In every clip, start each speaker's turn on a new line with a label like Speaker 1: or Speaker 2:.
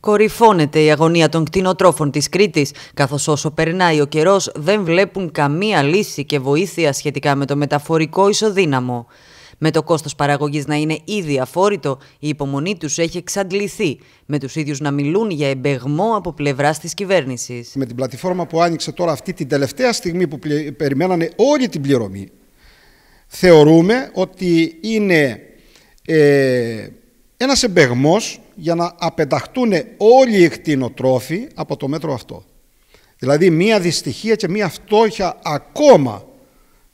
Speaker 1: Κορυφώνεται η αγωνία των κτηνοτρόφων της Κρήτης, καθώς όσο περνάει ο καιρός δεν βλέπουν καμία λύση και βοήθεια σχετικά με το μεταφορικό ισοδύναμο. Με το κόστος παραγωγής να είναι ήδη αφόρητο, η υπομονή τους έχει εξαντληθεί, με τους ίδιους να μιλούν για εμπεγμό από πλευράς της κυβέρνησης.
Speaker 2: Με την πλατφόρμα που άνοιξε τώρα αυτή την τελευταία στιγμή που περιμένανε όλη την πληρωμή, θεωρούμε ότι είναι ε, ένας εμπεγμός για να απενταχτούν όλοι οι κτηνοτρόφοι από το μέτρο αυτό. Δηλαδή μία δυστυχία και μία φτώχεια ακόμα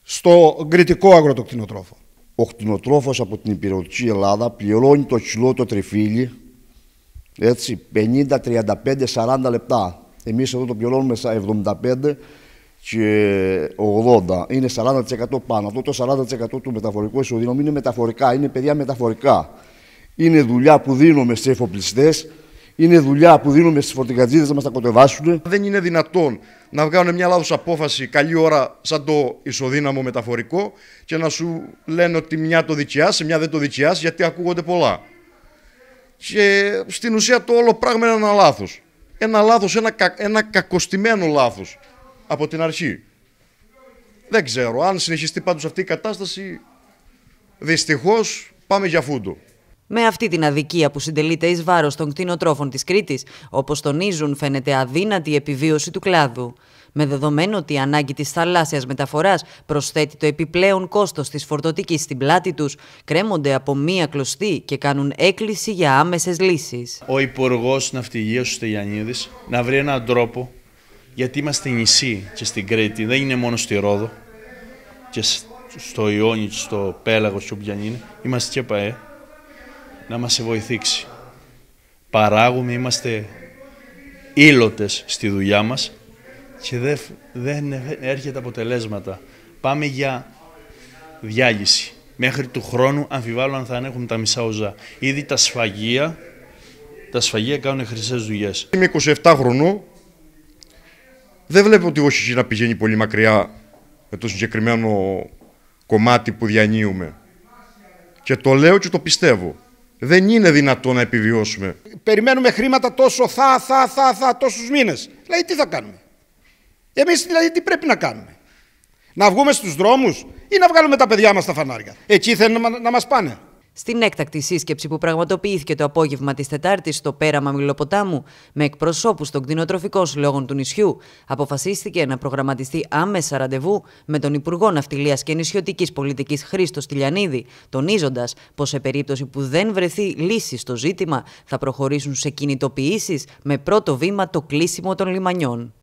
Speaker 2: στο κριτικό αγροτοκτηνοτρόφο. Ο
Speaker 3: κτηνοτρόφος από την υπηρετική Ελλάδα πληρώνει το κιλό το τριφύλι έτσι, 50, 35, 40 λεπτά. Εμείς εδώ το πληρώνουμε στα 75 και 80. Είναι 40% πάνω. Αυτό το 40% του μεταφορικού ισοδύναμου είναι μεταφορικά, είναι παιδιά μεταφορικά είναι δουλειά που δίνουμε σε εφοπλιστές, είναι δουλειά που δίνουμε στις φορτηγατζίδες
Speaker 4: να μας τα κοτεβάσουν. Δεν είναι δυνατόν να βγάλουν μια λάθος απόφαση καλή ώρα, σαν το ισοδύναμο μεταφορικό, και να σου λένε ότι μια το σε μια δεν το δικιάσει γιατί ακούγονται πολλά. Και στην ουσία το όλο πράγμα είναι ένα λάθος. Ένα λάθος, ένα, κα, ένα κακοστημένο λάθος από την αρχή. Δεν
Speaker 1: ξέρω. Αν συνεχιστεί πάντως αυτή η κατάσταση, δυστυχώς πάμε για φούντο. Με αυτή την αδικία που συντελείται εις βάρος των κτηνοτρόφων της Κρήτης, όπως τονίζουν φαίνεται αδύνατη η επιβίωση του κλάδου. Με δεδομένο ότι η ανάγκη της θαλάσσιας μεταφοράς προσθέτει το επιπλέον κόστος της φορτωτικής στην πλάτη τους, κρέμονται από μία κλωστή και κάνουν έκκληση για άμεσες λύσεις.
Speaker 5: Ο υπουργός Ναυτιγείο ο να βρει έναν τρόπο, γιατί είμαστε νησί και στην Κρήτη, δεν είναι μόνο στη Ρόδο και στο Ιόνι, στο πέλαγος και όπου είμαστε και ΠΑΕ, να μας βοηθήσει. Παράγουμε, είμαστε ήλωτες στη δουλειά μας και δεν, δεν έρχεται αποτελέσματα. Πάμε για διάλυση. Μέχρι του χρόνου αμφιβάλλω αν θα ανέχουμε τα μισά οζά. Ήδη τα σφαγεία, τα σφαγεία κάνουν χρυσές δουλειές. Είμαι
Speaker 4: 27 χρονών. Δεν βλέπω ότι όχι να πηγαίνει πολύ μακριά με το συγκεκριμένο κομμάτι που διανύουμε. Και το λέω και το πιστεύω. Δεν είναι δυνατό να επιβιώσουμε.
Speaker 2: Περιμένουμε χρήματα τόσο θα, θα, θα, θα, τόσους μήνες. Δηλαδή τι θα κάνουμε. Εμείς δηλαδή τι πρέπει να κάνουμε. Να βγούμε
Speaker 1: στους δρόμους ή να βγάλουμε τα παιδιά μας στα φανάρια. Εκεί θέλουν να μας πάνε. Στην έκτακτη σύσκεψη που πραγματοποιήθηκε το απόγευμα της Τετάρτης στο πέραμα Μιλοποτάμου με εκπροσώπους των κτηνοτροφικών συλλόγων του νησιού, αποφασίστηκε να προγραμματιστεί άμεσα ραντεβού με τον Υπουργό Ναυτιλίας και Νησιωτικής Πολιτικής Χρήστο Τηλιανίδη, τονίζοντας πως σε περίπτωση που δεν βρεθεί λύση στο ζήτημα, θα προχωρήσουν σε κινητοποιήσεις με πρώτο βήμα το κλείσιμο των λιμανιών.